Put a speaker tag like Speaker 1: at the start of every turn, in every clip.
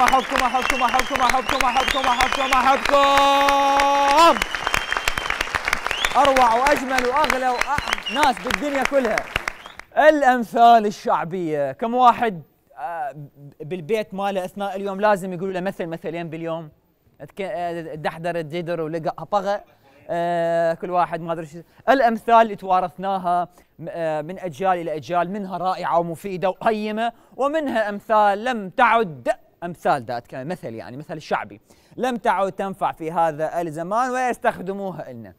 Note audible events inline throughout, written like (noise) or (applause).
Speaker 1: احبكم احبكم احبكم احبكم احبكم احبكم احبكم احبكم اروع واجمل واغلى وأ... آه، ناس بالدنيا كلها الامثال الشعبيه كم واحد آه، بالبيت ماله اثناء اليوم لازم يقولوا له مثل مثلين باليوم آه، دحدر الجدر ولقى طغى كل واحد ما ادري شو الامثال اللي توارثناها من اجيال الى اجيال منها رائعه ومفيده وقيمه ومنها امثال لم تعد امثال ذات مثل يعني مثل شعبي لم تعد تنفع في هذا الزمان ويستخدموها لنا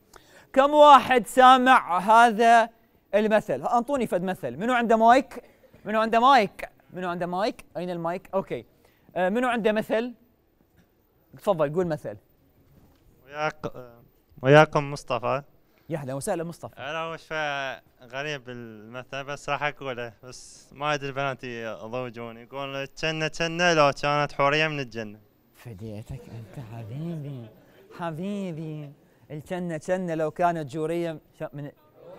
Speaker 1: كم واحد سامع هذا المثل انطوني فد مثل منو عنده مايك منو عنده مايك منو عنده مايك اين المايك اوكي آه، منو عنده مثل تفضل قول مثل وياكم مصطفى يا اهلا وسهلا مصطفى
Speaker 2: انا مش غريب المثل بس راح اقوله بس ما ادري بناتي يضوجون يقول تشنه تشنه لو كانت حوريه من الجنه فديتك انت
Speaker 1: حبيبي حبيبي الجنه جنه لو كانت جوريه من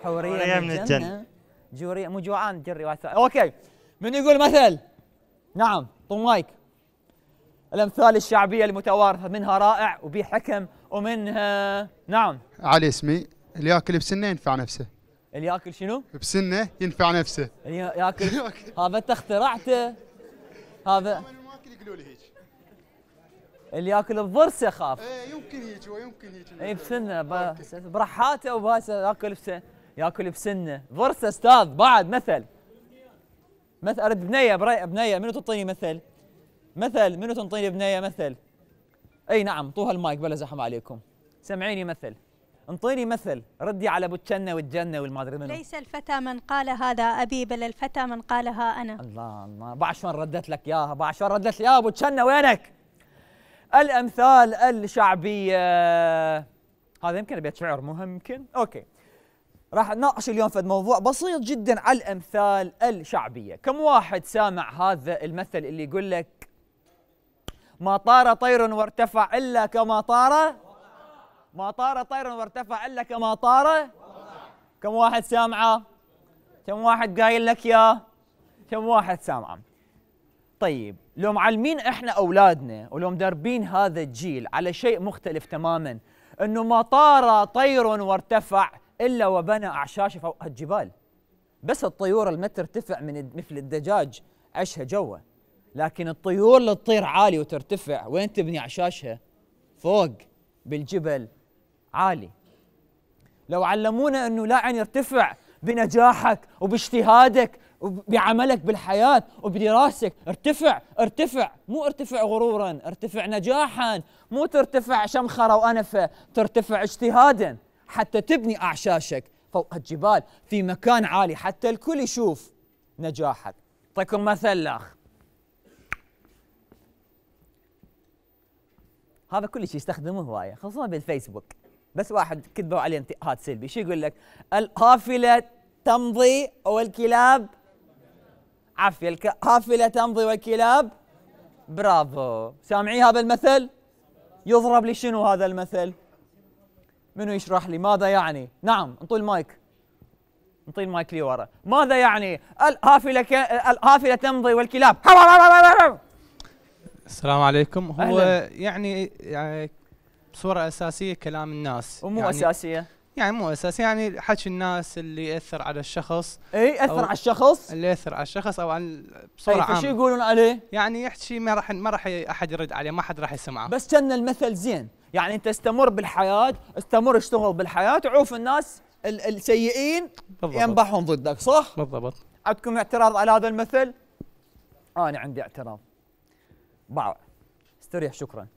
Speaker 1: حوريه من, من الجنه جوريه مو جوعان جري اوكي من يقول مثل نعم مايك الامثال الشعبيه المتوارثه منها رائع وبحكم ومنها نعم
Speaker 2: علي اسمي اللي ياكل بسنه ينفع نفسه
Speaker 1: اللي ياكل شنو؟
Speaker 2: بسنه ينفع نفسه
Speaker 1: اللي ياكل (laughs) هذا انت اخترعته هذا يقولوا لي هيك اللي ياكل بضرسه يخاف ايه
Speaker 2: يمكن هيك هو يمكن هيك اي
Speaker 1: بسنه برحاته وبهسه ياكل بسنه ياكل بسنه ضرسه استاذ بعد مثل مثل ارد بنيه بنيه منو تعطيني مثل؟ مثل منو تنطيني بنيه مثل؟ اي نعم طوها المايك بلا زحمه عليكم سمعيني مثل انطيني مثل ردي على ابو الجنه والجنه والما ادري منو ليس
Speaker 2: الفتى من قال هذا ابي بل الفتى من قالها انا
Speaker 1: الله الله بعد شلون ردت لك اياها بعد شلون ردت لي يا ابو الجنه وينك الامثال الشعبيه هذا يمكن بيت شعر مو يمكن اوكي راح نناقش اليوم في موضوع بسيط جدا على الامثال الشعبيه كم واحد سامع هذا المثل اللي يقول لك ما طار طير وارتفع الا كما طار ما طار طير وارتفع الا كما طار كم واحد سامعه كم واحد قايل لك يا كم واحد سامعه طيب لو معلمين احنا اولادنا ولو مدربين هذا الجيل على شيء مختلف تماما انه ما طار طير وارتفع الا وبنى اعشاش فوق الجبال بس الطيور اللي ما ترتفع من مثل الدجاج عشها جوا لكن الطيور اللي تطير عالي وترتفع وين تبني اعشاشها فوق بالجبل عالي لو علمونا انه لا ان يرتفع بنجاحك وباجتهادك وبعملك بالحياة وبدراستك ارتفع ارتفع مو ارتفع غرورا ارتفع نجاحا مو ترتفع شمخرة وأنفة ترتفع اجتهادا حتى تبني أعشاشك فوق الجبال في مكان عالي حتى الكل يشوف نجاحك أعطيكم مثل أخ هذا كل شيء يستخدمه هواية خصوصا بالفيسبوك بس واحد كذبوا عليه انتقاد سلبي شو يقول لك القافله تمضي والكلاب عافيه القافله تمضي والكلاب برافو سامعي هذا المثل يضرب لي شنو هذا المثل منو يشرح لي ماذا يعني نعم انطوا المايك انطي المايك لي ورا ماذا يعني القافله ك... القافله تمضي والكلاب السلام عليكم هو أهلاً. يعني, يعني بصوره اساسيه كلام الناس ومو يعني اساسيه يعني مو اساس يعني حكي الناس اللي ياثر على الشخص اي ياثر على الشخص اللي ياثر على الشخص او عن إيه، بصوره عامه شو يقولون عليه؟ يعني يحكي ما راح ما راح احد يرد عليه ما حد راح يسمعه بس كان المثل زين يعني انت استمر بالحياه استمر اشتغل بالحياه وعوف الناس السيئين ينبحون ضدك صح؟ بالضبط عندكم اعتراض على هذا المثل؟ انا عندي اعتراض باع استريح شكرا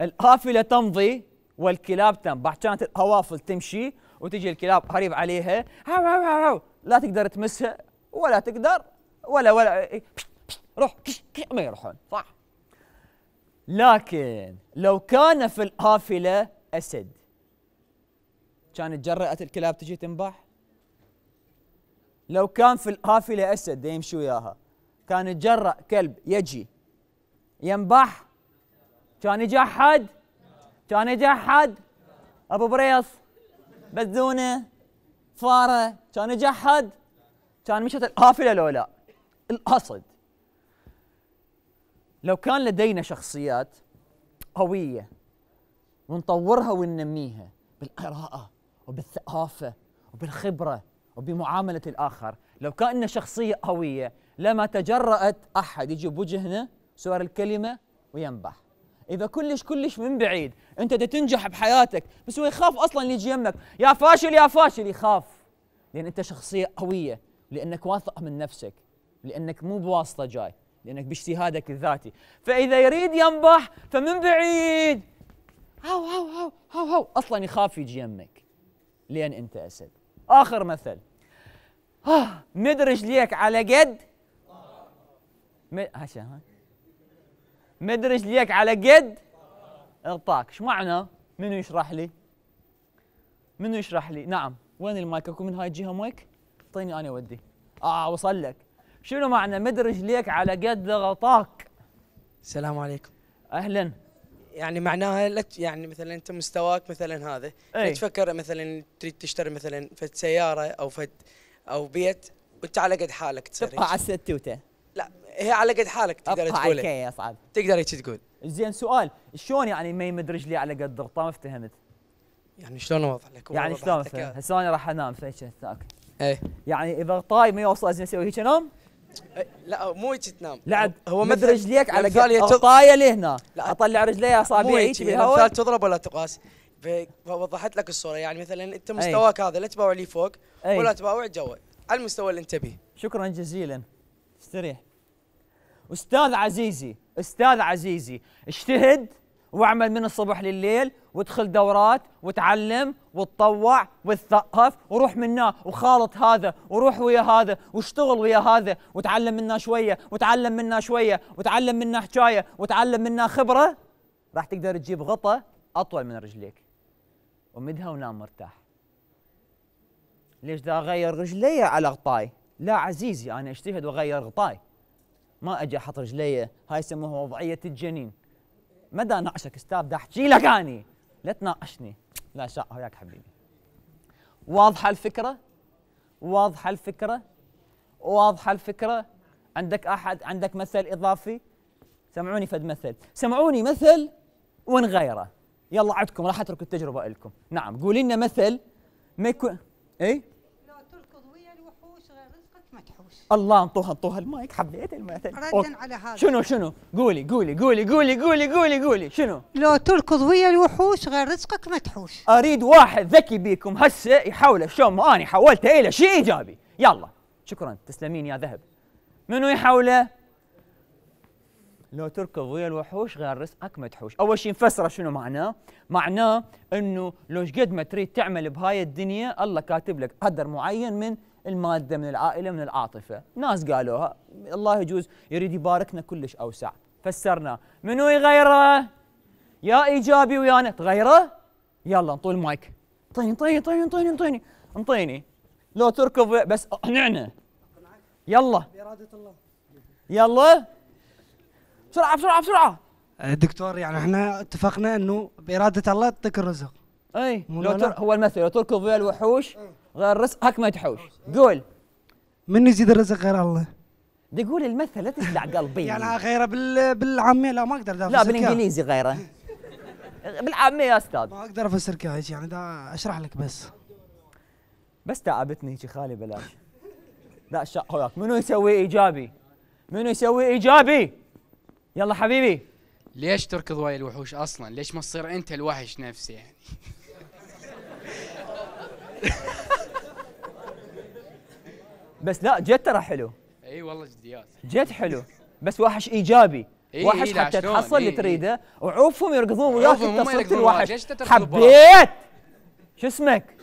Speaker 1: القافله تمضي والكلاب تنبح كانت القوافل تمشي وتجي الكلاب قريب عليها هاو هاو هاو لا تقدر تمسها ولا تقدر ولا ولا روح ما يروحون صح لكن لو كان في القافله اسد كانت جرأت الكلاب تجي تنبح لو كان في القافله اسد يمشي وياها كان يتجرأ كلب يجي ينبح كان يجحد كان يجحد ابو بريص بذونه فاره كان يجحد كان مشت القافله لو لا القصد لو كان لدينا شخصيات قويه ونطورها وننميها بالقراءه وبالثقافه وبالخبره وبمعامله الاخر لو كان شخصيه قويه لما تجرأت احد يجي بوجهنا سور الكلمه وينبح اذا كلش كلش من بعيد انت دا تنجح بحياتك بس هو يخاف اصلا اللي يجي يمك يا فاشل يا فاشل يخاف لان انت شخصيه قويه لانك واثق من نفسك لانك مو بواسطه جاي لانك باجتهادك الذاتي فاذا يريد ينبح فمن بعيد هاو هاو هاو هاو هاو اصلا يخاف يجي يمك لان انت اسد اخر مثل آه، مدرج مد رجليك على قد هاشا ها مد رجليك على قد اغطاك شو معنى منو يشرح لي منو يشرح لي نعم وين المايك اكو من هاي الجهه مايك اعطيني انا ودي اه وصل لك شنو معنى مد رجليك
Speaker 3: على قد غطاك
Speaker 1: السلام عليكم
Speaker 3: اهلا يعني معناها لك يعني مثلا انت مستواك مثلا هذا أي. تفكر مثلا تريد تشتري مثلا فد سياره او فد او بيت وانت على قد حالك تصير تبقى على الستوته هي على قد حالك تقدر تقول يا اصعب
Speaker 1: تقدر هيك تقول زين سؤال شلون يعني ما يمد رجلي على قد ضغطه ما افتهمت يعني شلون اوضح لك يعني شلون هسه انا راح انام فهيك هساك ايه يعني اذا غطاي ما يوصل لازم اسوي هيك انام
Speaker 3: إيه، لا مو هيك تنام لا هو مد رجليك على قد غطايه
Speaker 1: لهنا لا
Speaker 3: اطلع رجلي اصابعي هيك بالهواء تضرب ولا تقاس وضحت لك الصوره يعني مثلا انت إيه. مستواك هذا لا تباوع لي فوق إيه. ولا تباوع جوا على المستوى
Speaker 1: اللي انت به شكرا جزيلا استريح استاذ عزيزي استاذ عزيزي اجتهد واعمل من الصبح لليل وادخل دورات وتعلم وتطوع وتثقف وروح منا وخالط هذا وروح ويا هذا واشتغل ويا هذا وتعلم منا شويه وتعلم منا شويه وتعلم منا حكايه وتعلم منا خبره راح تقدر تجيب غطا اطول من رجليك ومدها ونام مرتاح ليش دا اغير رجلي على غطاي لا عزيزي انا اجتهد واغير غطاي ما اجي احط رجلي هاي يسموها وضعيه الجنين مدى ناقشك استاذ دا احكي لك اني لا تناقشني لا شاء وياك حبيبي واضحه الفكره واضحه الفكره واضحه الفكره عندك احد عندك مثل اضافي سمعوني فد مثل سمعوني مثل ونغيره يلا عدكم راح اترك التجربه لكم نعم قولي لنا مثل ما يكون اي الله انطوها انطوها المايك حبيت المثل ردا على هذا شنو شنو قولي قولي قولي قولي قولي قولي قولي شنو لو تركض ويا الوحوش غير رزقك مدحوش اريد واحد ذكي بيكم هسه يحاول شلون ما انا حولته الى شيء ايجابي يلا شكرا تسلمين يا ذهب منو يحوله لو تركض ويا الوحوش غير رزقك مدحوش اول شيء نفسره شنو معناه معناه انه لو قد ما تريد تعمل بهاي الدنيا الله كاتب لك قدر معين من الماده من العائله من العاطفه ناس قالوها الله يجوز يريد يباركنا كلش اوسع فسرنا منو يغيره يا ايجابي ويانا تغيره يلا نطول المايك انطيني انطيني انطيني انطيني انطيني انطيني لو تركض بس اقنعنا أه، يلا بإرادة الله يلا بسرعة بسرعة بسرعة أه، دكتور يعني احنا اتفقنا انه بإرادة الله تطيك الرزق اي لو تر... هو المثل لو تركض ويا الوحوش غير رزقك ما تحوش قول
Speaker 2: من يزيد الرزق غير الله
Speaker 1: تقول المثل لا تجدع قلبي (laughs) يعني غيره بال... بالعاميه لا ما اقدر لا بالانجليزي غيره بالعاميه يا استاذ ما
Speaker 3: اقدر افسر افسرك يعني دا اشرح لك بس
Speaker 1: بس تعبتني هيك خالي بلاش لا شق هذاك منو يسوي ايجابي؟ منو يسوي ايجابي؟ يلا حبيبي ليش تركض ويا الوحوش اصلا؟ ليش ما تصير انت الوحش نفسه يعني؟ (laughs) بس لا جد ترى حلو اي والله جديات جد حلو بس وحش ايجابي إيه وحش إيه حتى تحصل اللي إيه تريده وعوفهم يركضون وياك انت صرت الوحش حبيت شو اسمك؟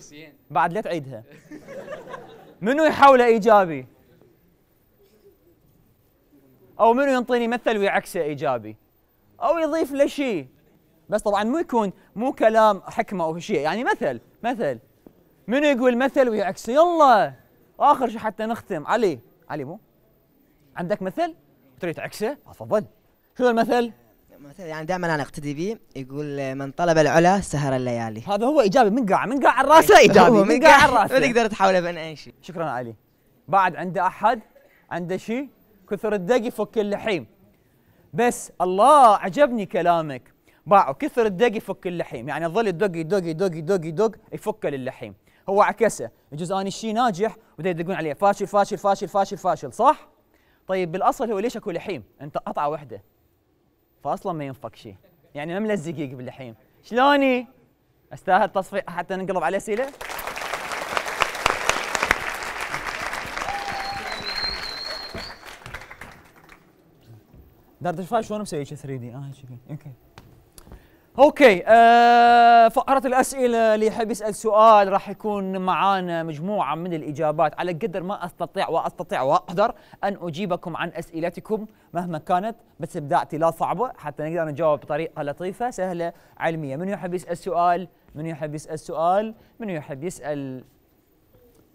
Speaker 1: بعد لا تعيدها منو يحوله ايجابي؟ او منو ينطيني مثل ويعكسه ايجابي؟ او يضيف له شيء بس طبعا مو يكون مو كلام حكمه او شيء يعني مثل مثل منو يقول مثل ويعكسه يلا واخر شيء حتى نختم علي علي مو
Speaker 3: عندك مثل تريد عكسه تفضل شو المثل مثل يعني دائما انا اقتدي به يقول من طلب العلا سهر الليالي هذا هو ايجابي من قاع من قاع على راسه (laughs) ايجابي من قاع على راسه ما تقدر
Speaker 1: تحاوله بين اي شيء شكرا علي بعد عنده احد عنده شيء كثر الدق يفك اللحيم بس الله عجبني كلامك باعوا كثر الدق يفك اللحيم يعني ظل يدق يدق يدق يدق يدق يفك اللحيم هو عكسه يجوز اني شيء ناجح ودا يدقون عليه فاشل فاشل فاشل فاشل فاشل صح طيب بالاصل هو ليش اكو لحيم انت قطعه واحده فاصلا ما ينفك شيء يعني ما ملزقيق باللحيم شلوني استاهل تصفيق حتى نقلب على اسئله دردش فاشل شلون مسوي 3 دي اه اوكي اوكي آه فقرة الاسئلة اللي يحب يسال سؤال راح يكون معانا مجموعة من الاجابات على قدر ما استطيع واستطيع واقدر ان اجيبكم عن اسئلتكم مهما كانت بس ابداعتي لا صعبة حتى نقدر نجاوب بطريقة لطيفة سهلة علمية من يحب يسال سؤال من يحب يسال سؤال من يحب يسال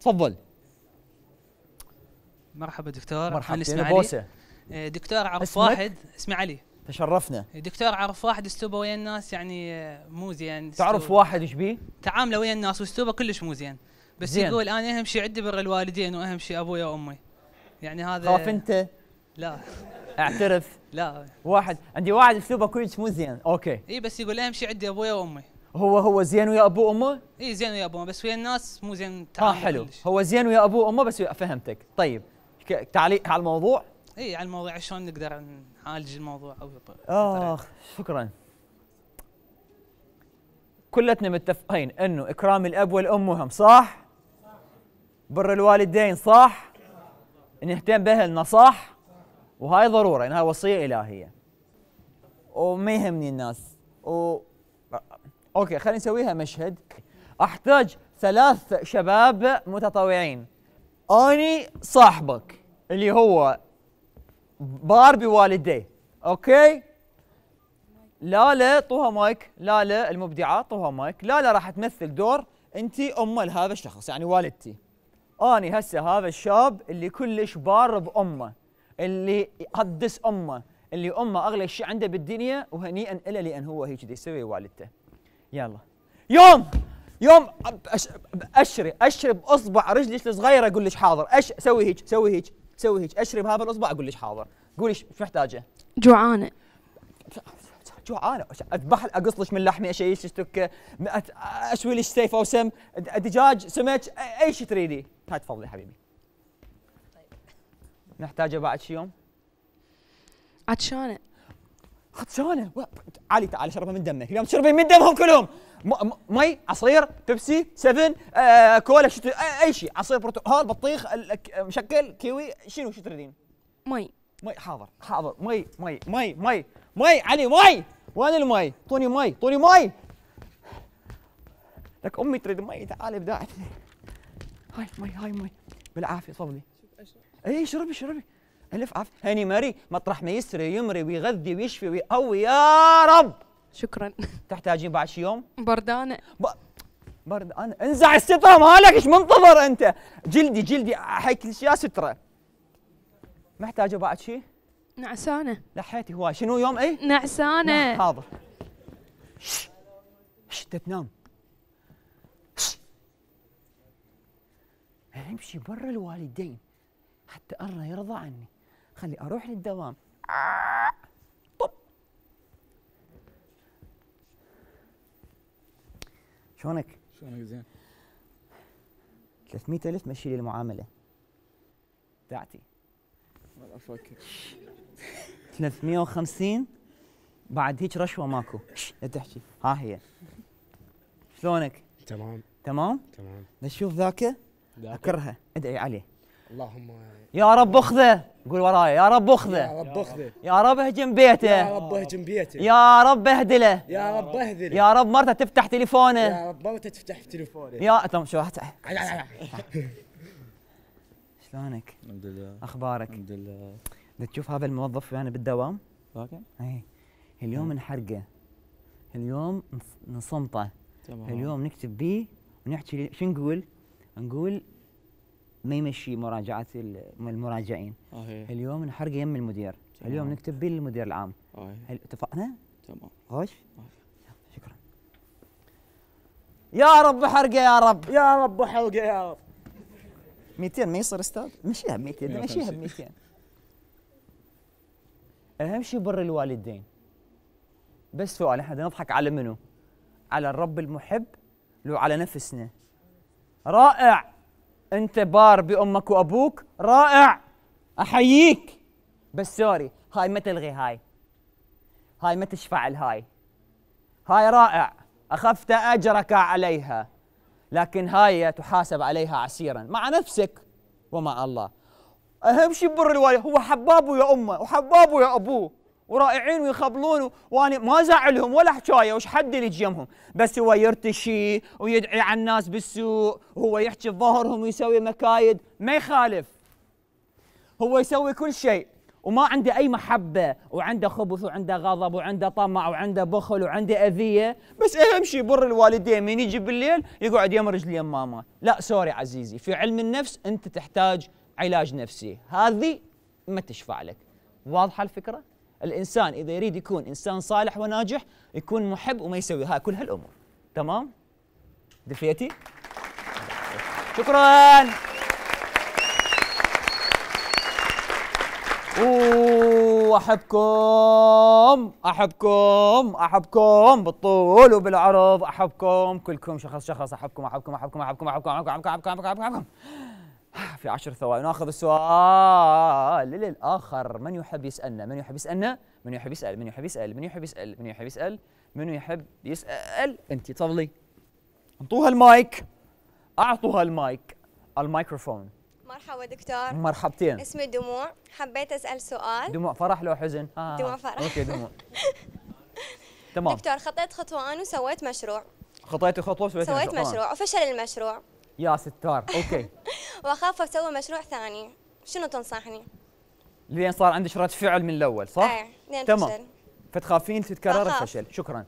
Speaker 1: تفضل مرحبا دكتور مرحبا اسمي علي آه، دكتور عرف واحد اسمي علي تشرفنا إيه، دكتور عرف واحد اسلوبه ويا الناس يعني آه، مو زين تعرف واحد ايش بيه؟ تعامله ويا الناس واسلوبه كلش مو زين بس زين. يقول انا اهم شيء عندي بر الوالدين واهم شيء ابوي وامي يعني هذا خاف انت؟ لا اعترف (laughs) لا واحد عندي واحد اسلوبه كويس مو زين اوكي اي بس يقول اهم شيء عندي ابوي وامي هو هو زين ويا ابوه وامه؟ اي زين ويا ابوه بس ويا الناس مو زين آه، تعامله اه حلو هو زين ويا ابوه وامه بس فهمتك طيب تعليق على الموضوع؟ اي على الموضوع شلون نقدر نعالج الموضوع او اخ شكرا كلتنا متفقين انه اكرام الاب والام مهم صح؟ بر الوالدين صح؟ نهتم باهلنا صح؟ وهاي ضروره انها هاي وصيه الهيه. وما يهمني الناس و اوكي خلينا نسويها مشهد احتاج ثلاث شباب متطوعين اني صاحبك اللي هو بار بوالديه اوكي لا لا طوها مايك لا لا المبدعه طوها مايك لا لا راح تمثل دور انت امه لهذا الشخص يعني والدتي اني هسه هذا الشاب اللي كلش بار بامه اللي يقدس امه اللي امه اغلى شيء عنده بالدنيا وهنيئا له لان هو هيك يسوي والدته يلا يوم يوم اشري اشري باصبع رجلك الصغيره اقول لك حاضر اش سوي هيك سوي هيك تسوي هيك اشرب هذا الاصبع اقول لك حاضر قولي ايش محتاجه جوعانه جوعانه اذبح اقص لك من لحمي لك تكه اشوي لك سيف او سم دجاج سمك اي شيء تريدي هاي تفضلي حبيبي محتاجه طيب. بعد شي يوم عطشانه و... علي تعالي شربها من دمه اليوم تشربين من دمهم كلهم مي عصير بيبسي 7 آه، كولا شتو آه، اي شيء عصير برتقال بطيخ مشكل كيوي شنو شو تريدين مي مي حاضر حاضر مي مي مي مي مي علي مي وين المي طوني مي طوني مي لك امي تريد مي تعالي بداعتني هاي مي هاي مي بالعافيه صبني اي شربي شربي الف عافيه هاني ماري مطرح ما يسري يمري ويغذي ويشفي ويقوي يا رب شكرا تحتاجين بعد شي يوم بردانه ب... برد انا انزع الستره مالك ايش منتظر انت جلدي جلدي هاي كل شيء ستره محتاجه بعد شي؟ نعسانه لحيتي هواي شنو يوم اي نعسانه نعم، حاضر شش تتنام امشي برا الوالدين حتى الله يرضى عني خلي اروح للدوام طب شلونك؟ شلونك زين؟ 300000 مشي لي المعامله تاعتي والله افكر 350 بعد هيك رشوه ماكو لا تحكي ها هي شلونك؟ تمام تمام؟ تمام نشوف ذاك اكرهه ادعي عليه اللهم يا رب اخذه قول وراي يا رب اخذه يا رب اخذه يا رب اهجم بيته يا رب اهجم بيته يا رب اهدله يا رب اهدله يا رب مرته تفتح تليفونه يا رب مرته تفتح تليفونه يا تم شو (laughs) شلونك؟ الحمد لله اخبارك؟ الحمد لله تشوف هذا الموظف وانا يعني بالدوام؟ اوكي اي اليوم آه. نحرقه اليوم نصمته تمام اليوم نكتب بيه ونحكي شو نقول؟ نقول ما يمشي مراجعات المراجعين أيه. اليوم نحرقه يم المدير تمام. اليوم نكتب به للمدير العام هل اتفقنا تمام خوش شكرا يا رب حرقه يا رب يا رب حرقه يا رب 200 ما يصير استاذ مشيها ب 200 مشيها ب 200 اهم شيء بر الوالدين بس سؤال احنا نضحك على منو على الرب المحب لو على نفسنا رائع انت بار بامك وابوك رائع احييك بس سوري هاي ما تلغي هاي هاي ما تشفع الهاي هاي رائع اخفت اجرك عليها لكن هاي تحاسب عليها عسيرا مع نفسك ومع الله اهم شيء بر الوالد هو حبابه يا امه وحبابه يا ابوه ورائعين ويخبلون وانا ما زعلهم ولا حكايه وش حد اللي جيمهم بس هو يرتشي ويدعي على الناس بالسوء وهو يحكي بظهرهم ويسوي مكايد ما يخالف هو يسوي كل شيء وما عنده اي محبه وعنده خبث وعنده غضب وعنده طمع وعنده بخل وعنده اذيه بس اهم شيء يبر الوالدين من يجي بالليل يقعد يمرج لي ماما لا سوري عزيزي في علم النفس انت تحتاج علاج نفسي هذه ما تشفع لك واضحه الفكره الانسان اذا يريد يكون انسان صالح وناجح يكون محب وما يسوي ها كل هالامور تمام دفيتي شكرا احبكم احبكم احبكم بالطول وبالعرض احبكم كلكم شخص شخص احبكم احبكم احبكم احبكم احبكم احبكم احبكم احبكم احبكم, أحبكم. في عشر ثواني ناخذ السؤال للآخر من يحب يسألنا من يحب يسألنا من يحب يسأل من يحب يسأل من يحب يسأل من يحب يسأل من يحب يسأل أنت تفضلي انطوها المايك أعطوها المايك الميكروفون مرحبا دكتور مرحبتين اسمي دموع حبيت أسأل سؤال دموع فرح لو حزن آه. دموع فرح أوكي دموع (laughs) تمام دكتور خطيت خطوة أنا وسويت مشروع خطيتي خطوة وسويت مشروع سويت مشروع آه. وفشل المشروع يا ستار اوكي (laughs) واخاف اسوي مشروع ثاني شنو تنصحني لين صار عندك رد فعل من الاول صح ايه لين تمام فشل. فتخافين تتكرر الفشل شكرا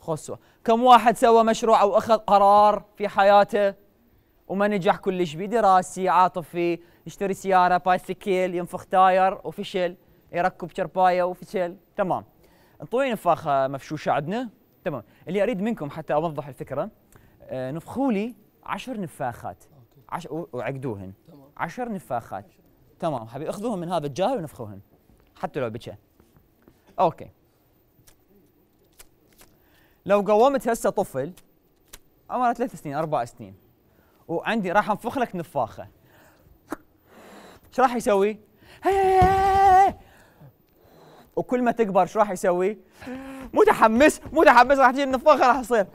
Speaker 1: خصوة كم واحد سوى مشروع او اخذ قرار في حياته وما نجح كلش بدراسي عاطفي يشتري سياره بايسكيل ينفخ تاير وفشل يركب شربايه وفشل تمام انطوني نفاخه مفشوشه عندنا تمام اللي اريد منكم حتى اوضح الفكره آه، نفخوا لي عشر نفاخات عش... وعقدوهن تمام. عشر نفاخات عشر. تمام حبيبي اخذوهم من هذا الجار ونفخوهن حتى لو بكى اوكي لو قومت هسه طفل عمره ثلاث سنين اربع سنين وعندي راح انفخ لك نفاخه ايش راح يسوي؟ وكل ما تكبر شو راح يسوي؟ متحمس متحمس راح تجي النفاخه راح تصير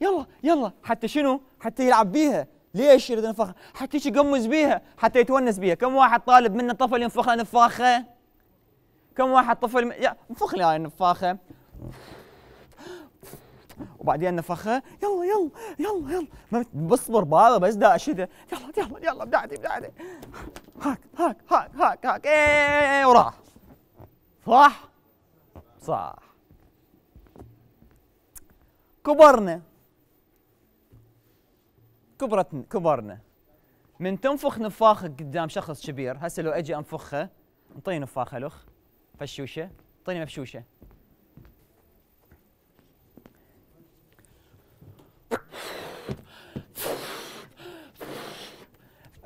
Speaker 1: يلا يلا حتى شنو حتى يلعب بيها ليش يريد ينفخها حتى يقمز بيها حتى يتونس بيها كم واحد طالب منا طفل ينفخ له نفاخه كم واحد طفل م... يا انفخ لي هاي النفاخه وبعدين نفخها يلا يلا يلا يلا ما بصبر بابا بس دا اشده يلا يلا يلا بدعتي بدعتي هاك هاك هاك هاك هاك ايه, إيه،, إيه، وراح صح صح كبرنا كبرتنا كبرنا من تنفخ نفاخك قدام شخص كبير هسه لو اجي انفخه انطيني نفاخه لخ فشوشه انطيني مفشوشه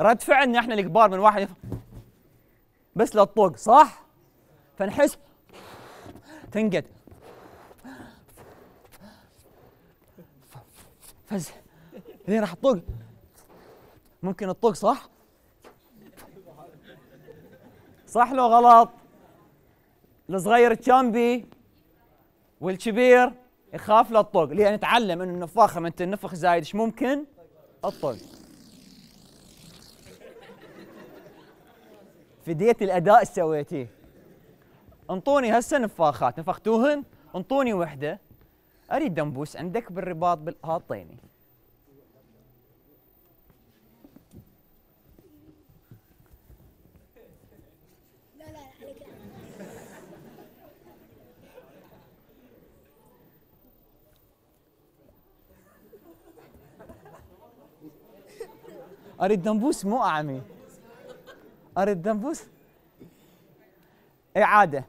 Speaker 1: رد فعلنا احنا الكبار من واحد بس للطوق صح فنحس تنقد فز هذين إيه، راح تطق ممكن تطق صح؟ صح لو غلط؟ الصغير تشامبي والكبير يخاف للطق لان يعني تعلم انه النفاخه من تنفخ زايد ايش ممكن؟ الطق فديت الاداء سويتيه انطوني هسه نفاخات نفختوهن انطوني وحده اريد دمبوس عندك بالرباط هاطيني اريد دمبوس مو اعمي اريد دمبوس اعاده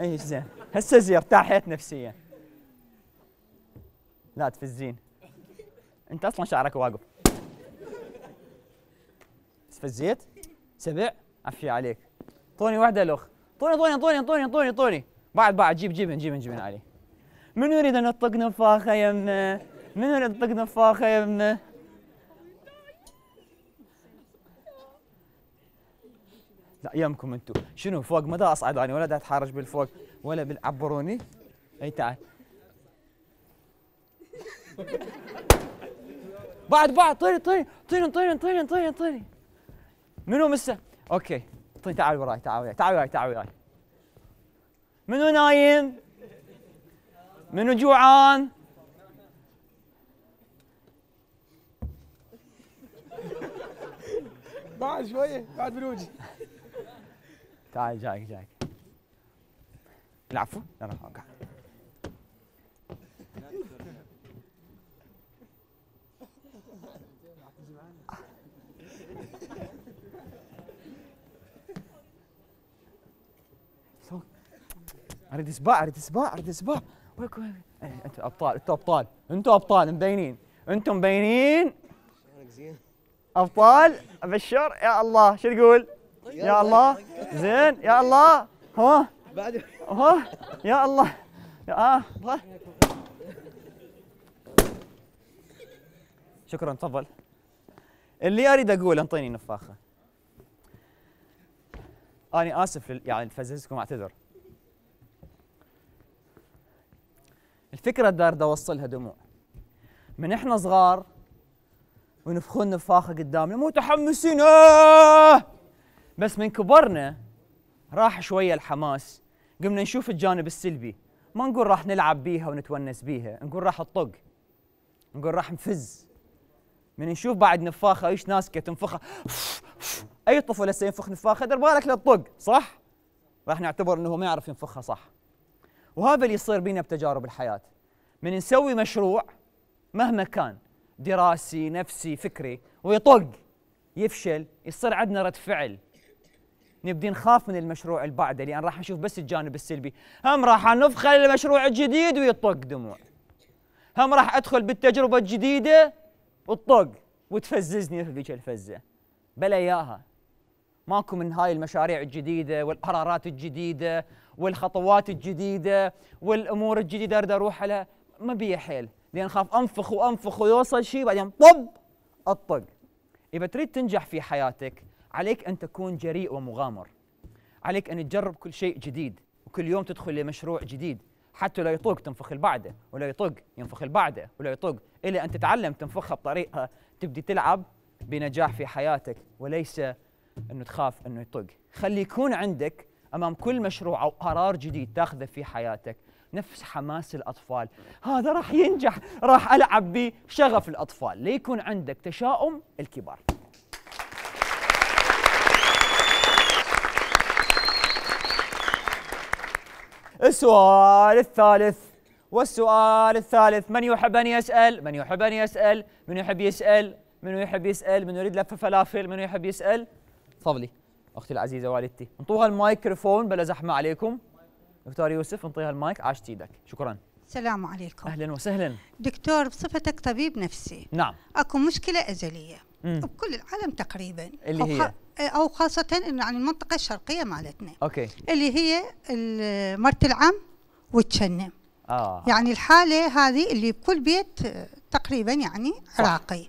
Speaker 1: إيه، اي زين هسه زي ارتاحيت نفسيا لا تفزين انت اصلا شعرك واقف تفزيت سبع عفية عليك طوني واحدة لخ طوني طوني طوني طوني طوني طوني بعد بعد جيب جيب جيب جيب علي من يريد ان يطلق نفاخة يمه من يريد أن يطلق نفاخة يمه لا يمكم انتم شنو فوق ما دا اصعد انا ولا دا اتحرج بالفوق ولا بالعبروني اي تعال بعد بعد طيري طيري طيري طيري طيري طيري طيري منو مسه؟ اوكي طيري تعال وراي تعال وراي تعال وراي تعال وراي منو نايم؟ منو جوعان؟ بعد شويه بعد بنوجي تعال جايك جايك العفو لا لا اريد اسباع اريد اسباع اريد اسباع ويكو إيه، ابطال انتوا ابطال انتوا ابطال مبينين انتم مبينين ابطال ابشر يا الله شو تقول؟ يا الله زين يا الله ها بعد ها يا الله يا آه، شكرا تفضل اللي اريد اقوله انطيني نفاخه اني اسف يعني فززكم اعتذر الفكرة دار أوصلها دموع من احنا صغار ونفخون نفاخة قدامنا متحمسين آه بس من كبرنا راح شوية الحماس قمنا نشوف الجانب السلبي ما نقول راح نلعب بيها ونتونس بيها نقول راح تطق نقول راح نفز من نشوف بعد نفاخة ايش ناسكة تنفخها اي طفل هسه ينفخ نفاخة دير بالك لا تطق صح؟ راح نعتبر انه ما يعرف ينفخها صح وهذا اللي يصير بينا بتجارب الحياه من نسوي مشروع مهما كان دراسي نفسي فكري ويطق يفشل يصير عندنا رد فعل نبدي نخاف من المشروع اللي بعده لان راح نشوف بس الجانب السلبي هم راح نفخر المشروع الجديد ويطق دموع هم راح ادخل بالتجربه الجديده وتطق وتفززني في ذيك الفزه بلا اياها ماكو من هاي المشاريع الجديده والقرارات الجديده والخطوات الجديده والامور الجديده اريد اروح لها ما بيه حيل لان خاف انفخ وانفخ ويوصل شيء بعدين طب اطق اذا تريد تنجح في حياتك عليك ان تكون جريء ومغامر عليك ان تجرب كل شيء جديد وكل يوم تدخل لمشروع جديد حتى لو يطق تنفخ البعده ولا يطق ينفخ البعده ولا يطق الى ان تتعلم تنفخها بطريقه تبدي تلعب بنجاح في حياتك وليس انه تخاف انه يطق خلي يكون عندك امام كل مشروع او قرار جديد تاخذه في حياتك نفس حماس الاطفال هذا راح ينجح راح العب به شغف الاطفال ليكون عندك تشاؤم الكبار السؤال الثالث والسؤال الثالث من يحب أن يسأل من يحب أن يسأل من يحب يسأل من يحب يسأل من يريد لف فلافل من يحب يسأل تفضلي اختي العزيزه والدتي انطوها المايكروفون بلا زحمه عليكم دكتور يوسف انطيها المايك عاشت ايدك شكرا
Speaker 3: السلام عليكم
Speaker 1: اهلا وسهلا
Speaker 3: دكتور بصفتك طبيب
Speaker 1: نفسي نعم اكو مشكله ازليه مم. بكل العالم تقريبا اللي هي او
Speaker 2: خاصه انه عن يعني المنطقه الشرقيه مالتنا اوكي اللي هي مرت العم وتشنم آه. يعني الحاله هذه اللي بكل بيت تقريبا يعني عراقي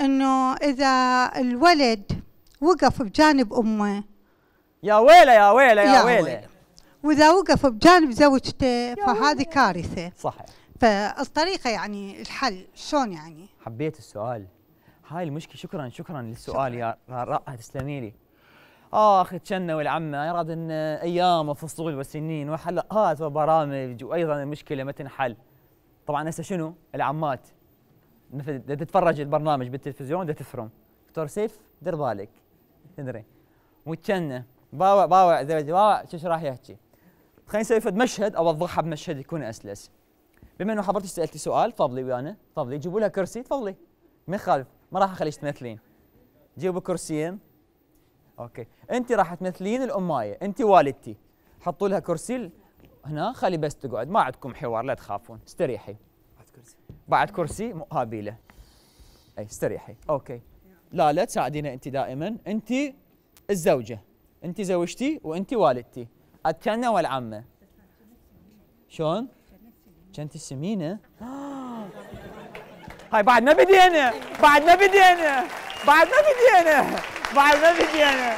Speaker 2: انه اذا الولد وقف بجانب امه
Speaker 1: يا ويله يا ويله يا, يا ويله,
Speaker 2: واذا وقف بجانب
Speaker 1: زوجته فهذه كارثه صحيح فالطريقه يعني الحل شلون يعني حبيت السؤال هاي المشكله شكرا شكرا للسؤال شكرا. يا رائعه تسلمي لي اخ تشنا والعمه يراد ان ايام وفصول وسنين وحلقات وبرامج وايضا المشكله ما تنحل طبعا هسه شنو العمات مثل تتفرج البرنامج بالتلفزيون ده تفرم دكتور سيف دير بالك تدري وتشنه باوع باوع زلج باوع شو راح يحكي خلينا نسوي فد مشهد اوضحها بمشهد يكون اسلس بما انه حضرتك سالتي سؤال تفضلي ويانا تفضلي جيبوا لها كرسي تفضلي ما يخالف ما راح اخليك تمثلين جيبوا كرسيين اوكي انت راح تمثلين الامايه انت والدتي حطوا لها كرسي هنا خلي بس تقعد ما عندكم حوار لا تخافون استريحي بعد كرسي بعد كرسي مقابله اي استريحي اوكي لا لا تساعدينا انت دائما انت الزوجه انت زوجتي وانت والدتي الكنه والعمه شلون؟ كانت السمينه (gasps) هاي بعد ما بدينا بعد ما بدينا بعد ما بدينا بعد ما بدينا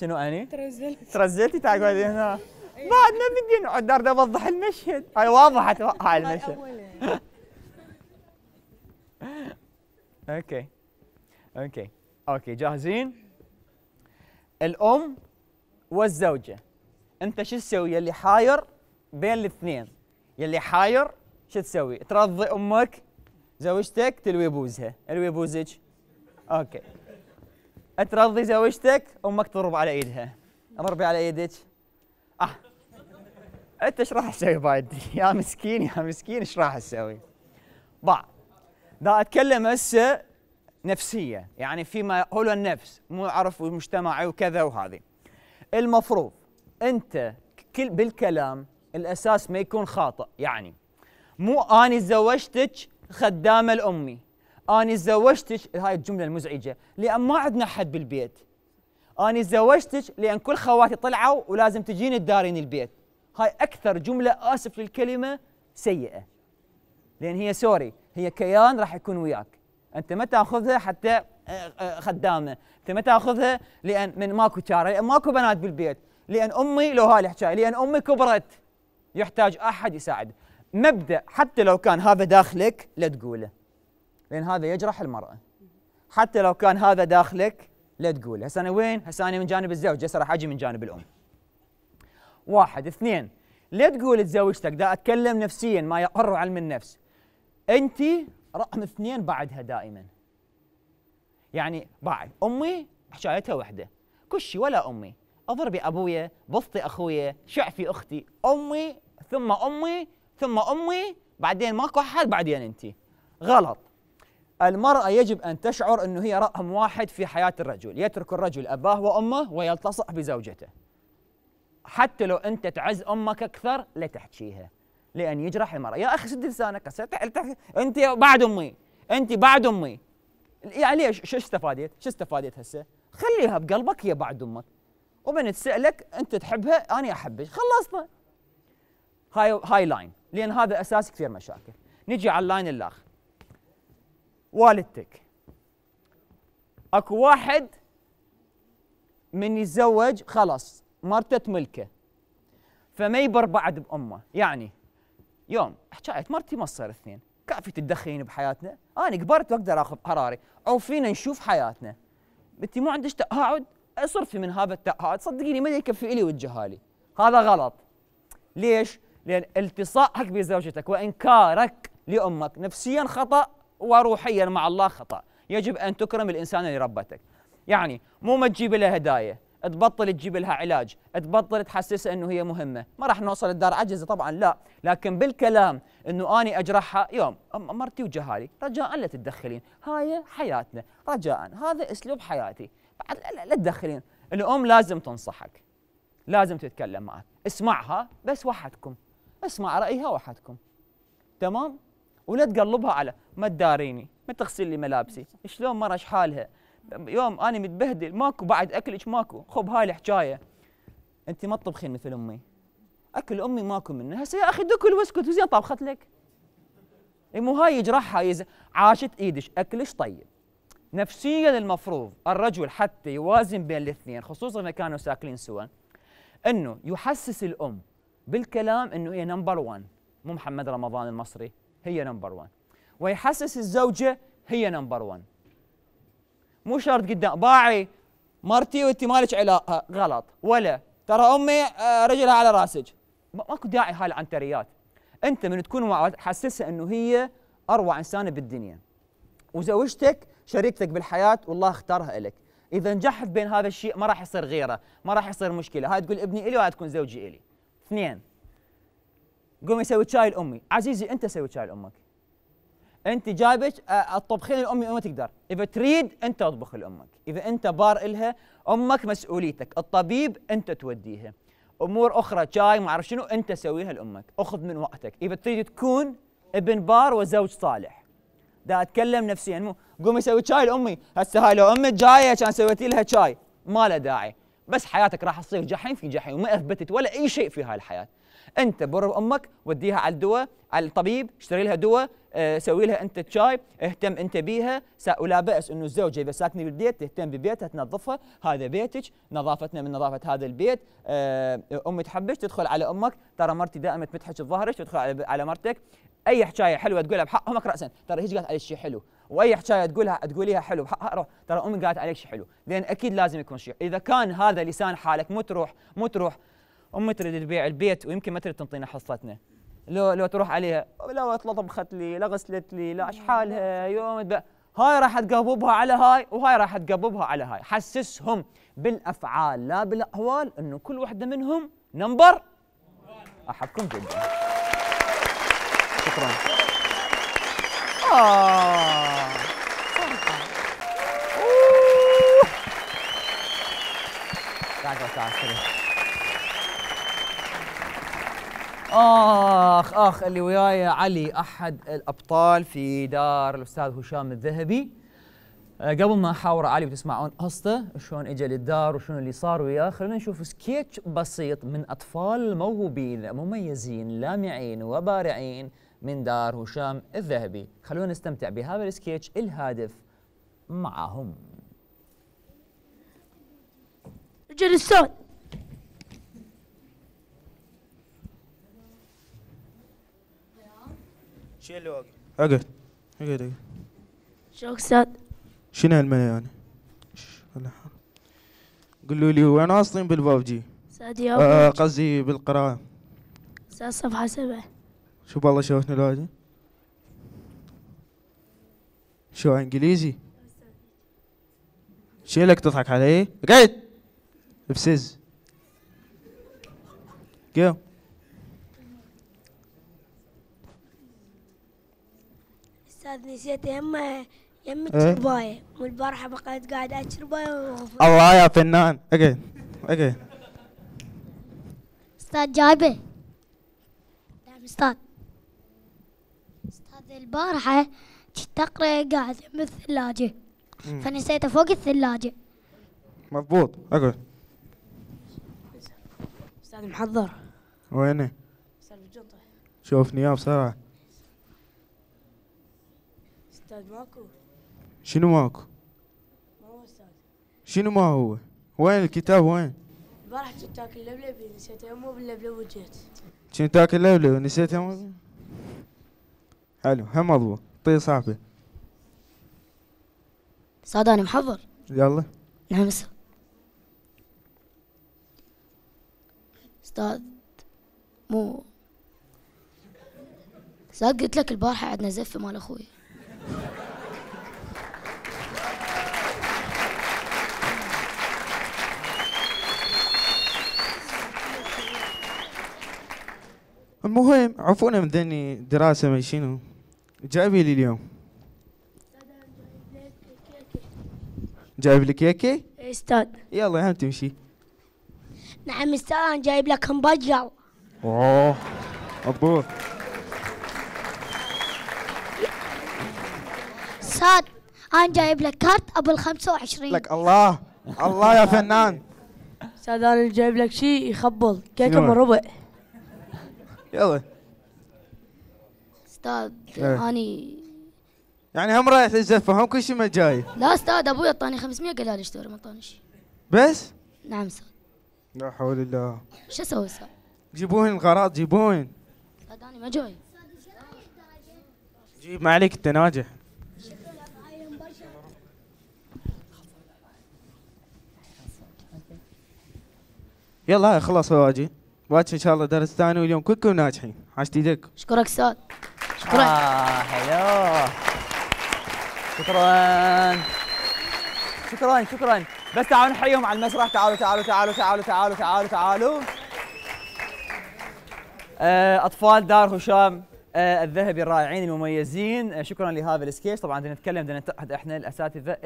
Speaker 1: شنو اني؟ ترزلت ترزلتي تعال هنا عندنا فيديو نقعد بدي اوضح المشهد هاي واضحه هاي المشهد (laughs) اوكي اوكي اوكي جاهزين الام والزوجه انت شو تسوي يلي حاير بين الاثنين يلي حاير شو تسوي ترضي امك زوجتك تلوي بوزها الوي بوزك اوكي ترضي زوجتك امك تضرب على ايدها ضربي على ايدك اه انت ايش راح تسوي بايدي (laughs) يا مسكين يا مسكين ايش راح تسوي باع دا اتكلم هسه نفسيه يعني فيما هو النفس مو عرف مجتمعي وكذا وهذه المفروض انت كل بالكلام الاساس ما يكون خاطئ يعني مو اني تزوجتك خدامه لامي اني تزوجتك هاي الجمله المزعجه لان ما عندنا حد بالبيت اني تزوجتك لان كل خواتي طلعوا ولازم تجيني تدارين البيت هاي اكثر جمله اسف للكلمه سيئه لان هي سوري هي كيان راح يكون وياك انت ما تاخذها حتى آه، آه، خدامه انت ما تاخذها لان من ماكو شارع لان ماكو بنات بالبيت لان امي لو هاي الحكايه لان امي كبرت يحتاج احد يساعد مبدا حتى لو كان هذا داخلك لا تقوله لان هذا يجرح المراه حتى لو كان هذا داخلك لا تقوله هسه انا وين هسه انا من جانب الزوج هسه راح اجي من جانب الام واحد اثنين ليه تقول تزوجتك دا اتكلم نفسيا ما يقر علم النفس انت رقم اثنين بعدها دائما يعني بعد امي حكايتها وحده كشي ولا امي اضربي ابويا بسطي اخويا شعفي اختي امي ثم امي ثم امي بعدين ماكو احد بعدين انت غلط المرأة يجب أن تشعر أنه هي رقم واحد في حياة الرجل يترك الرجل أباه وأمه ويلتصق بزوجته حتى لو انت تعز امك اكثر لا تحكيها لان يجرح المرأة يا اخي شد لسانك انت بعد امي انت بعد امي يعني ليش شو استفادت؟ شو استفادت هسه؟ خليها بقلبك هي بعد امك ومن تسالك انت تحبها انا احبك خلصنا هاي هاي لاين لان هذا اساس كثير مشاكل نجي على اللاين الاخر والدتك اكو واحد من يتزوج خلاص مرتت ملكه فما يبر بعد بامه يعني يوم حكايه مرتي ما تصير اثنين كافي تتدخلين بحياتنا انا كبرت واقدر اخذ قراري او فينا نشوف حياتنا بنتي مو عندك تقاعد اصرفي من هذا التقاعد صدقيني ما يكفي الي والجهالي هذا غلط ليش لان التصاقك بزوجتك وانكارك لامك نفسيا خطا وروحيا مع الله خطا يجب ان تكرم الانسان اللي ربتك يعني مو ما تجيب له هدايا تبطل تجيب لها علاج تبطل تحسسها انه هي مهمه ما راح نوصل الدار عجزه طبعا لا لكن بالكلام انه اني اجرحها يوم مرتي وجهالي رجاء لا تتدخلين هاي حياتنا رجاء هذا اسلوب حياتي بعد لا تدخلين الام لازم تنصحك لازم تتكلم معك اسمعها بس وحدكم اسمع رايها وحدكم تمام ولا تقلبها على ما تداريني ما تغسل لي ملابسي شلون مره حالها يوم انا متبهدل ماكو بعد اكل ايش ماكو خب هاي الحكايه انت ما تطبخين مثل امي اكل امي ماكو منه هسه يا اخي دكل واسكت وزين طبخت لك مو هاي يجرحها يز... عاشت ايدش اكلش طيب نفسيا المفروض الرجل حتى يوازن بين الاثنين خصوصا اذا كانوا ساكنين سوا انه يحسس الام بالكلام انه هي نمبر 1 مو محمد رمضان المصري هي نمبر 1 ويحسس الزوجه هي نمبر 1 مو شرط قدام باعي مرتي وانت مالك علاقه آه، غلط ولا ترى امي آه، رجلها على راسك ماكو داعي هاي العنتريات انت من تكون مع حسسها انه هي اروع انسانه بالدنيا وزوجتك شريكتك بالحياه والله اختارها لك اذا نجحت بين هذا الشيء ما راح يصير غيره ما راح يصير مشكله هاي تقول ابني الي وهاي تكون زوجي الي اثنين قوم يسوي شاي لامي عزيزي انت سوي شاي لامك انت جايبك آه، الطبخين لامي ما تقدر اذا تريد انت اطبخ لامك اذا انت بار لها امك مسؤوليتك الطبيب انت توديها امور اخرى شاي ما اعرف شنو انت سويها لامك اخذ من وقتك اذا تريد تكون ابن بار وزوج صالح دا اتكلم نفسيا مو قومي سوي شاي لامي هسه هاي لو امك جايه كان سويتي لها شاي ما له داعي بس حياتك راح تصير جحيم في جحيم وما اثبتت ولا اي شيء في هاي الحياه انت بر امك وديها على الدواء على الطبيب اشتري لها دواء آه، سوي لها انت شاي اهتم انت بيها ولا باس انه الزوجه اذا ساكنه بالبيت تهتم ببيتها تنظفها هذا بيتك نظافتنا من نظافه هذا البيت آه، امي تحبش تدخل على امك ترى مرتي دائما تمدحك بظهرك تدخل على, مرتك اي حكايه حلوه تقولها بحق امك راسا ترى هيش قالت عليك شيء حلو واي حكايه تقولها تقوليها حلو بحقها روح ترى امي قالت عليك شيء حلو لان اكيد لازم يكون شيء اذا كان هذا لسان حالك مو تروح مو تروح امي تريد تبيع البيت ويمكن ما تريد تنطينا حصتنا لو لو تروح عليها لا طبخت لي لا غسلت لي لا ايش حالها يوم تبقى. هاي راح تقببها على هاي وهاي راح تقببها على هاي حسسهم بالافعال لا بالاقوال انه كل وحده منهم نمبر احبكم جدا شكرا آه. تعال اخ اخ اللي وياي علي احد الابطال في دار الاستاذ هشام الذهبي آه، قبل ما احاور علي وتسمعون قصته شلون اجى للدار وشلون اللي صار وياه خلينا نشوف سكيتش بسيط من اطفال موهوبين مميزين لامعين وبارعين من دار هشام الذهبي خلونا نستمتع بهذا السكيتش الهادف معهم
Speaker 2: رجل شيل واقف اقعد اقعد اقعد شو اقصد؟ شنو هالملا يعني؟ قولوا لي وين واصلين بالبابجي؟ ساديو آه قصدي بالقراءة صفحة سبعة شوف والله شوفنا لوجه شو انجليزي؟ شيلك تضحك علي؟ قعد بسز قوم
Speaker 3: استاذ نسيت يمه يم التربايه إيه؟ مو البارحه بقيت قاعد اشربايه الله يا فنان
Speaker 2: اقعد اقعد
Speaker 3: استاذ جايبه نعم استاذ استاذ البارحه كنت اقرا قاعد يم الثلاجه فنسيته فوق الثلاجه
Speaker 2: مضبوط اقعد استاذ محضر وينه؟ استاذ بالجنطه شوفني اياه بسرعه استاذ ماكو شنو ماكو؟ ما هو استاذ شنو ما هو؟ وين الكتاب وين؟ البارح كنت تاكل لبلبي نسيت مو باللبلب وجيت كنت تاكل لبلب نسيت مو حلو هم اضبط طيب صعبه
Speaker 3: صاد انا محضر يلا نعم استاذ مو استاذ قلت لك البارحه عندنا زفه مال اخوي
Speaker 2: المهم عفونا من ذني دراسة ما شنو جايب لي اليوم جايب لك كيكة؟ إيه، استاذ يلا يا هم تمشي نعم استاذ انا جايب لك همبرجر اوه ابو استاذ انا جايب لك كارت ابو ال 25 لك الله الله يا فنان استاذ انا جايب لك شيء يخبل كيكه ربع يلا استاذ إيه. اني يعني هم رايح للزفه هم كل شيء ما جاي
Speaker 3: لا استاذ ابوي اعطاني 500 قال لي اشتري ما اعطاني شيء بس؟ نعم استاذ
Speaker 2: لا حول الله شو اسوي استاذ؟ جيبوهن الغراض جيبوهن استاذ انا ما جاي جيب ما عليك انت ناجح يلا خلاص واجي واجي ان شاء الله درس ثاني واليوم كلكم ناجحين عشت ايدك
Speaker 3: شكرك استاذ شكرا آه حلو
Speaker 1: شكرا شكرا شكرا بس تعالوا نحيهم على المسرح تعالوا تعالوا تعالوا تعالوا تعالوا تعالوا تعالوا آه، اطفال دار هشام آه، الذهبي الرائعين المميزين آه، شكرا لهذا السكيش طبعا نتكلم احنا الاساتذه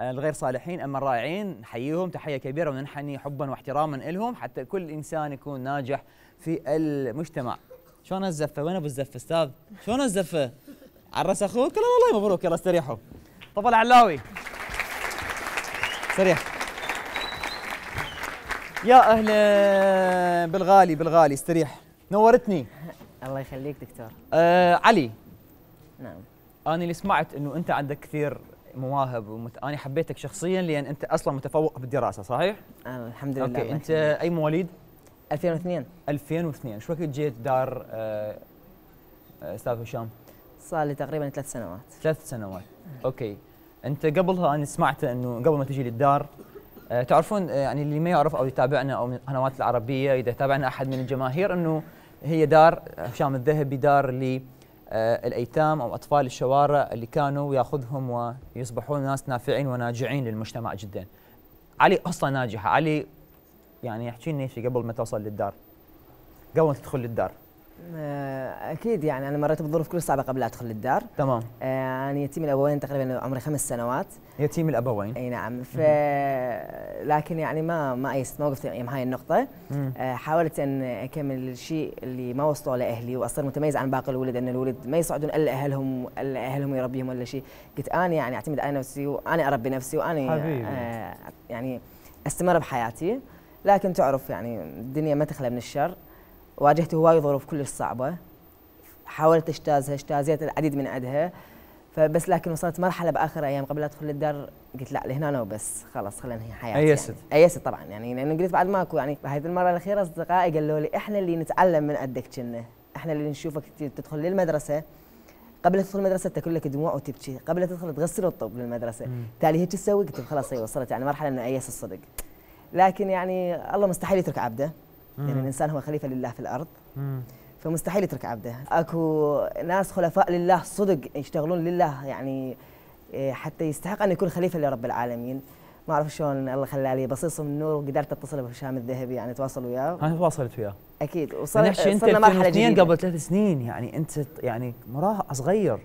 Speaker 1: الغير صالحين اما الرائعين نحييهم تحيه كبيره وننحني حبا واحتراما لهم حتى كل انسان يكون ناجح في المجتمع. شلون الزفه؟ وين ابو الزفه استاذ؟ شلون الزفه؟ عرس اخوك؟ لا والله مبروك يلا استريحوا. طب العلاوي استريح يا اهلا بالغالي بالغالي استريح نورتني
Speaker 3: الله يخليك دكتور
Speaker 1: آه علي نعم انا اللي سمعت انه انت عندك كثير مواهب ومت... انا حبيتك شخصيا لان انت اصلا متفوق بالدراسه صحيح؟
Speaker 3: آه الحمد لله اوكي انت
Speaker 1: اي مواليد؟ 2002 2002 شو وقت جيت دار آه،, آه استاذ هشام؟ صار
Speaker 3: لي تقريبا ثلاث
Speaker 1: سنوات ثلاث سنوات اوكي انت قبلها انا سمعت انه قبل ما تجي للدار آه تعرفون آه، يعني اللي ما يعرف او يتابعنا او من القنوات العربيه اذا تابعنا احد من الجماهير انه هي دار هشام الذهبي دار اللي آه، الايتام او اطفال الشوارع اللي كانوا ياخذهم ويصبحون ناس نافعين وناجعين للمجتمع جدا. علي قصه ناجحه، علي يعني احكي لنا قبل ما توصل للدار. قبل ما تدخل للدار.
Speaker 3: آه، اكيد يعني انا مريت بظروف كل صعبه قبل ادخل للدار تمام آه، يعني انا يتيم الابوين تقريبا عمري خمس سنوات يتيم الابوين اي نعم ف لكن يعني ما ما ايست ما وقفت يم يعني هاي النقطه آه، حاولت ان اكمل الشيء اللي ما وصلوا له اهلي واصير متميز عن باقي الولد ان الولد ما يصعدون الا اهلهم الا اهلهم يربيهم ولا شيء قلت انا يعني اعتمد على نفسي وانا اربي نفسي وانا حبيبي. يعني استمر بحياتي لكن تعرف يعني الدنيا ما تخلى من الشر واجهت هواي ظروف كلش صعبه حاولت اجتازها اجتازيت العديد من عدها فبس لكن وصلت مرحله باخر ايام قبل ادخل الدار قلت لا لهنا وبس خلاص خلينا هي حياتي ايست يعني. ايست طبعا يعني لان قلت بعد ماكو يعني هاي المره الاخيره اصدقائي قالوا لي احنا اللي نتعلم من قدك كنا احنا اللي نشوفك تدخل للمدرسه قبل تدخل المدرسه تاكل لك دموع وتبكي قبل تدخل تغسل الطوب للمدرسه تالي هيك تسوي قلت خلاص هي أيوة، وصلت يعني مرحله انه ايس الصدق لكن يعني الله مستحيل يترك عبده لان يعني الانسان هو خليفه لله في الارض مم. فمستحيل يترك عبده اكو ناس خلفاء لله صدق يشتغلون لله يعني إيه، حتى يستحق ان يكون خليفه لرب العالمين ما اعرف شلون الله خلى لي من النور قدرت اتصل بهشام الذهبي يعني تواصل وياه
Speaker 1: انا تواصلت وياه
Speaker 3: اكيد وصلت وصلنا مرحله جديده قبل
Speaker 1: ثلاث سنين يعني انت يعني مراهق صغير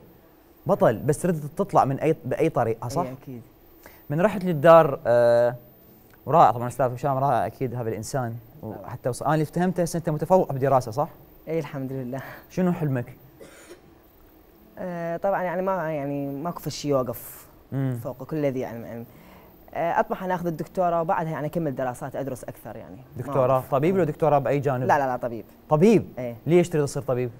Speaker 1: بطل بس ردت تطلع من اي باي طريقه صح؟ إيه، اكيد من رحت للدار آه ورائع طبعا استاذ هشام رائع اكيد هذا الانسان وحتى وص... انا اللي افتهمته انت متفوق بدراسه صح؟ اي الحمد لله شنو حلمك؟
Speaker 3: آه طبعا يعني ما يعني ماكو في شيء يوقف فوق كل ذي علم يعني، علم يعني، آه اطمح ان اخذ الدكتوراه وبعدها يعني اكمل دراسات ادرس اكثر يعني دكتوراه
Speaker 1: طبيب ولا دكتوراه باي جانب؟ لا لا لا طبيب طبيب؟ ايه ليش تريد تصير طبيب؟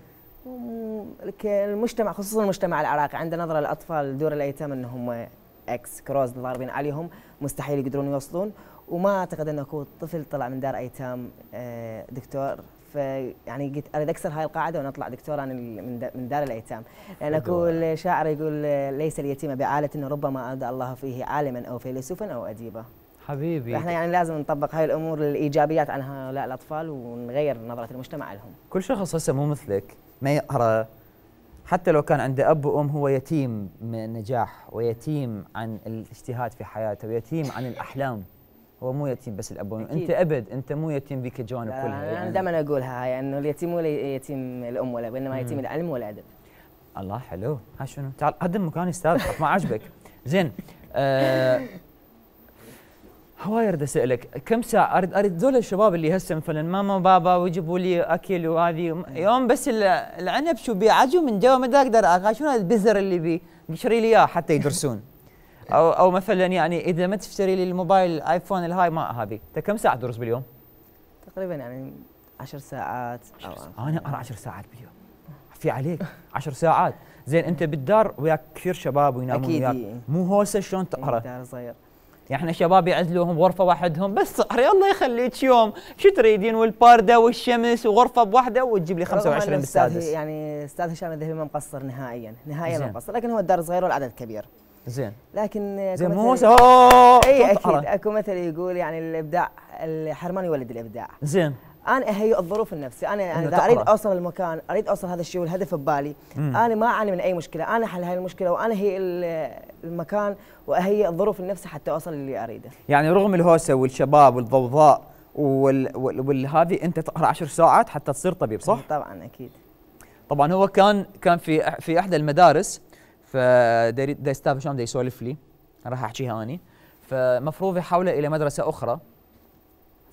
Speaker 3: المجتمع خصوصا المجتمع العراقي عنده نظره للاطفال دور الايتام انهم اكس كروز ضاربين عليهم مستحيل يقدرون يوصلون وما اعتقد انه اكو طفل طلع من دار ايتام آه، دكتور فيعني قلت اريد اكسر هاي القاعده وانا اطلع دكتور انا من دار الايتام يعني لان اكو الشاعر يقول آه، ليس اليتيم بعاله ربما ابدى الله فيه عالما او فيلسوفا او اديبا
Speaker 1: حبيبي احنا
Speaker 3: يعني لازم نطبق هاي الامور الايجابيات عن هؤلاء الاطفال ونغير نظره المجتمع لهم
Speaker 1: كل شخص هسه مو مثلك ما يقرا حتى لو كان عنده اب وام هو يتيم من النجاح ويتيم عن الاجتهاد في حياته ويتيم عن الاحلام هو مو يتيم بس الاب والام انت ابد انت مو يتيم بك الجوانب كلها يعني. انا يعني
Speaker 3: دائما اقولها هاي يعني، انه اليتيم مو يتيم الام ولا وانما يتيم العلم والادب
Speaker 1: الله حلو ها شنو تعال قدم مكاني استاذ ما عجبك (laughs) زين آه هواي اريد اسالك كم ساعه اريد اريد ذول الشباب اللي هسه مثلا ماما وبابا ويجيبوا لي اكل وهذه يوم بس العنب شو بيه من جوا ما اقدر اخذ شنو البزر اللي بيشري قشري لي اياه حتى يدرسون (laughs) او او مثلا يعني اذا ما تشتري لي الموبايل ايفون الهاي ما هذه انت كم ساعه تدرس باليوم؟
Speaker 3: تقريبا يعني 10 ساعات عشر انا ارى
Speaker 1: 10 ساعات باليوم في عليك 10 ساعات زين انت بالدار وياك كثير شباب وينامون وياك مو هوسه شلون تقرا؟ دار صغير يعني احنا شباب يعزلوهم غرفه وحدهم بس تقرا (laughs) الله يخليك يوم شو تريدين والبارده والشمس وغرفه بوحده وتجيب لي 25 بالسادس
Speaker 3: يعني استاذ هشام الذهبي ما مقصر نهائيا نهائيا ما مقصر لكن هو الدار صغير والعدد كبير زين لكن زين مو اي اكيد اكو مثل يقول يعني الابداع الحرمان يولد الابداع زين انا اهيئ الظروف لنفسي انا انا اذا اريد اوصل المكان اريد اوصل هذا الشيء والهدف ببالي مم. انا ما اعاني من اي مشكله انا احل هاي المشكله وانا هي المكان واهيئ الظروف لنفسي حتى اوصل للي اريده
Speaker 1: يعني رغم الهوسه والشباب والضوضاء والهذه انت تقرا عشر ساعات حتى تصير طبيب صح طبعا اكيد طبعا هو كان كان في في احدى المدارس فدا ستاف شلون يسولف لي راح احكيها اني فمفروض يحوله الى مدرسه اخرى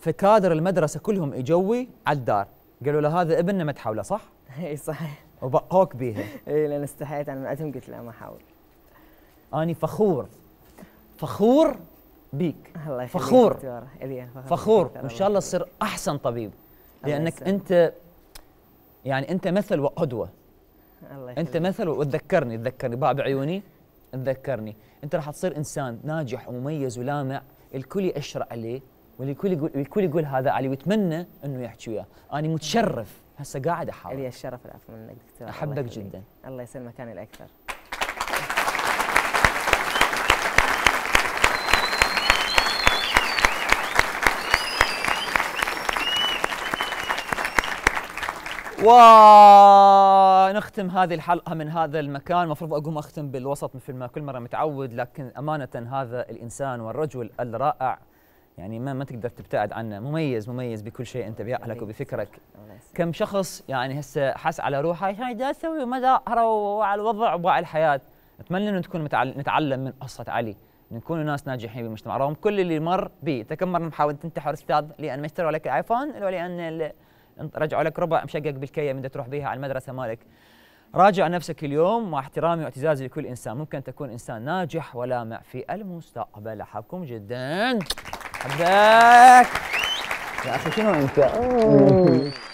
Speaker 1: فكادر المدرسه كلهم اجوي على الدار قالوا له هذا ابننا ما تحوله صح؟
Speaker 3: (laughs) اي صحيح
Speaker 1: وبقوك بيها
Speaker 3: (laughs) اي لان استحيت انا من عندهم قلت لا ما احاول
Speaker 1: اني فخور فخور
Speaker 3: بيك الله فخور فخور وان شاء
Speaker 1: الله تصير احسن طبيب لانك انت يعني انت مثل وقدوه
Speaker 3: الله انت مثل
Speaker 1: وتذكرني تذكرني باب عيوني تذكرني انت راح تصير انسان ناجح ومميز ولامع الكل يأشر عليه والكل يقول الكل يقول هذا علي ويتمنى انه يحكي وياه انا متشرف هسه قاعد احاول لي الشرف العفو
Speaker 3: منك دكتور احبك جدا الله يسلمك انا الاكثر
Speaker 1: ونختم هذه الحلقه من هذا المكان المفروض اقوم اختم بالوسط مثل ما كل مره متعود لكن امانه هذا الانسان والرجل الرائع يعني ما ما تقدر تبتعد عنه مميز مميز بكل شيء انت بيعقلك وبفكرك كم شخص يعني هسه حس على روحه ايش قاعد اسوي وما داهره وعلى الوضع وعلى الحياه اتمنى انه تكون نتعلم من قصه علي نكون ناس ناجحين بالمجتمع رغم كل اللي مر به انت كم مره محاول تنتحر استاذ لان ما اشتروا لك ايفون ولا لان رجعوا لك ربع مشقق بالكيه من تروح بيها على المدرسه مالك راجع نفسك اليوم مع احترامي واعتزازي لكل انسان ممكن تكون انسان ناجح ولامع في المستقبل احبكم جدا احبك يا اخي شنو انت (laughs)